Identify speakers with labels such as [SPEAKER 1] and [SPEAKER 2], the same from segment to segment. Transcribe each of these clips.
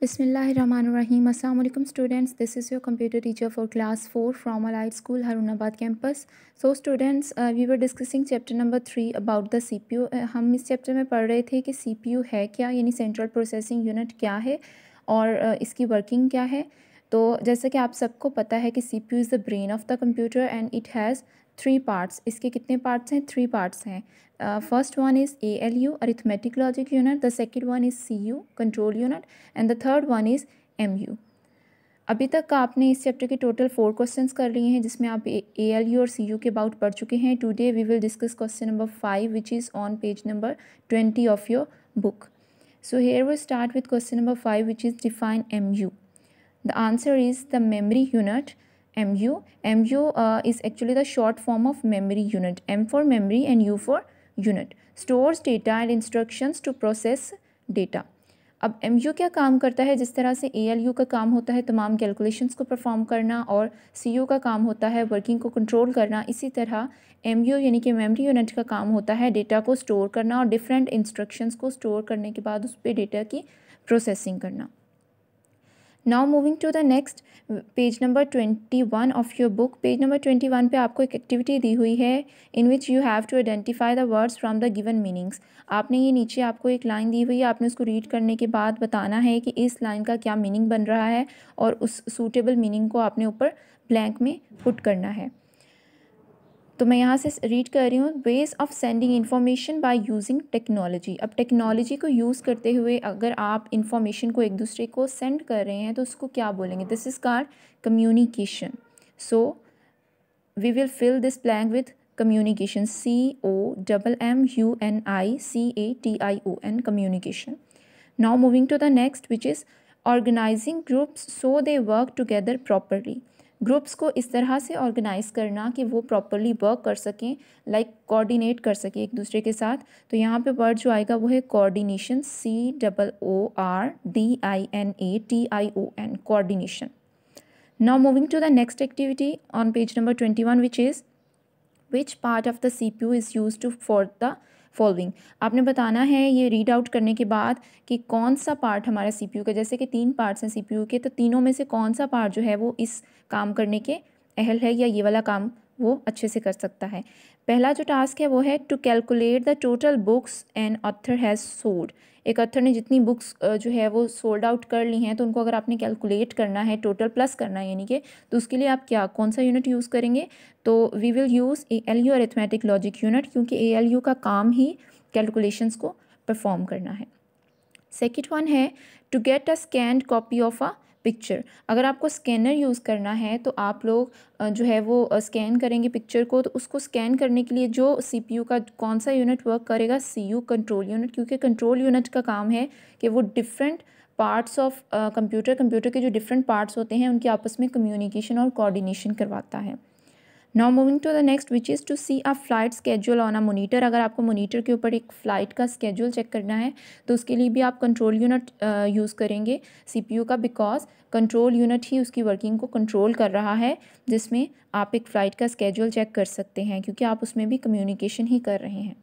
[SPEAKER 1] बिसमीम students this is your computer teacher for class four from Allied school Harunabad campus so students we were discussing chapter number three about the CPU हम इस chapter में पढ़ रहे थे कि CPU है क्या यानी सेंट्रल प्रोसेसिंग यूनिट क्या है और uh, इसकी वर्किंग क्या है तो जैसे कि आप सबको पता है कि C P U is the brain of the computer and it has three parts इसके कितने पार्ट्स हैं थ्री पार्ट्स हैं first one is A L U arithmetic logic unit the second one is C U control unit and the third one is M U अभी तक का आपने इस chapter के टोटल फोर क्वेश्चंस कर लिए हैं जिसमें आप ए एल यू और सी यू के अबाउट पढ़ चुके हैं today we will discuss question number five which is on page number twenty of your book so here here start with question number five which is define M U the answer is the memory unit MU. MU uh, is actually the short form of memory unit. M for memory and U for unit. Stores data and instructions to process data. अब M U क्या काम करता है जिस तरह से ए L you का काम होता है तमाम कैलकुलेशंस को परफॉर्म करना और सी यू का काम होता है वर्किंग को कंट्रोल करना इसी तरह एम यू यानी कि मेमोरी यूनिट का काम होता है डेटा को स्टोर करना और डिफरेंट इंस्ट्रक्शंस को स्टोर करने के बाद उस पर डेटा की प्रोसेसिंग करना now moving to the next page number twenty one of your book page number twenty one पर आपको एक एक्टिविटी दी हुई है in which you have to identify the words from the given meanings आपने ये नीचे आपको एक लाइन दी हुई है आपने उसको रीड करने के बाद बताना है कि इस लाइन का क्या मीनिंग बन रहा है और उस सूटेबल मीनिंग को आपने ऊपर ब्लैंक में पुट करना है तो मैं यहाँ से रीड कर रही हूँ ways of sending information by using technology अब टेक्नोलॉजी को यूज़ करते हुए अगर आप इन्फॉर्मेशन को एक दूसरे को सेंड कर रहे हैं तो उसको क्या बोलेंगे this is called communication so we will fill this blank with communication C O double M U N I C A T I O N communication now moving to the next which is organizing groups so they work together properly groups को इस तरह से organise करना कि वो properly work कर सकें like coordinate कर सकें एक दूसरे के साथ तो यहाँ पे वर्ड जो आएगा वो है coordination C double O R D I N A T I O N coordination now moving to the next activity on page number twenty one which is which part of the C P U is use to for the following आपने बताना है ये read out करने के बाद कि कौन सा पार्ट हमारा यू का जैसे कि तीन पार्ट्स हैं यू के तो तीनों में से कौन सा पार्ट जो है वो इस काम करने के अहल है या ये वाला काम वो अच्छे से कर सकता है पहला जो टास्क है वो है to calculate the total books and author has sold एक अथर ने जितनी बुक्स जो है वो सोल्ड आउट कर ली हैं तो उनको अगर आपने कैलकुलेट करना है टोटल प्लस करना है यानी कि तो उसके लिए आप क्या कौन सा यूनिट यूज़ करेंगे तो we will use A L U arithmetic logic unit क्योंकि ए एल यू का काम ही कैलकुलेशंस को परफॉर्म करना है सेकेंड वन है to get a scanned copy of a picture अगर आपको स्कैनर यूज़ करना है तो आप लोग जो है वो स्कैन करेंगे पिक्चर को तो उसको स्कैन करने के लिए जो सीपीयू का कौन सा यूनिट वर्क करेगा सीयू कंट्रोल यूनिट क्योंकि कंट्रोल यूनिट का काम है कि वो different parts of computer computer के जो डिफरेंट पार्ट्स होते हैं उनके आपस में कम्युनिकेशन और कोऑर्डिनेशन करवाता है now moving to the next which is to see a flight schedule on a monitor अगर आपको मोनीटर के ऊपर एक फ़्लाइट का स्केड्यूल चेक करना है तो उसके लिए भी आप कंट्रोल यूनिट यूज़ करेंगे यू का बिकॉज कंट्रोल यूनिट ही उसकी वर्किंग को कंट्रोल कर रहा है जिसमें आप एक फ़्लाइट का स्केड्यूल चेक कर सकते हैं क्योंकि आप उसमें भी कम्युनिकेशन ही कर रहे हैं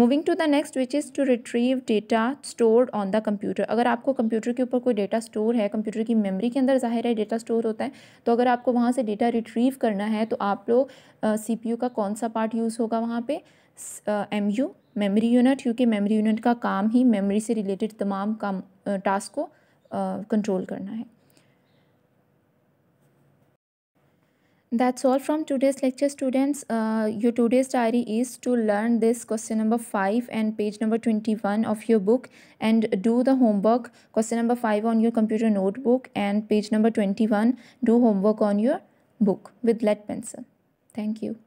[SPEAKER 1] moving to the next which is to retrieve data stored on the computer अगर आपको कंप्यूटर के ऊपर कोई डेटा स्टोर है कंप्यूटर की मेमोरी के अंदर ज़ाहिर है डेटा स्टोर होता है तो अगर आपको वहाँ से डेटा रिट्रीव करना है तो आप लोग सी पी यू का कौन सा पार्ट यूज़ होगा वहाँ पे एम यू मेमोरी यूनिट क्योंकि मेमरी यूनिट का काम ही मेमोरी से रिलेटेड तमाम काम टास्क को कंट्रोल करना है That's all from today's lecture students. Uh, your today's diary is to learn this question number 5 and page number 21 of your book and do the homework question number 5 on your computer notebook and page number 21 do homework on your book with lead pencil. Thank you.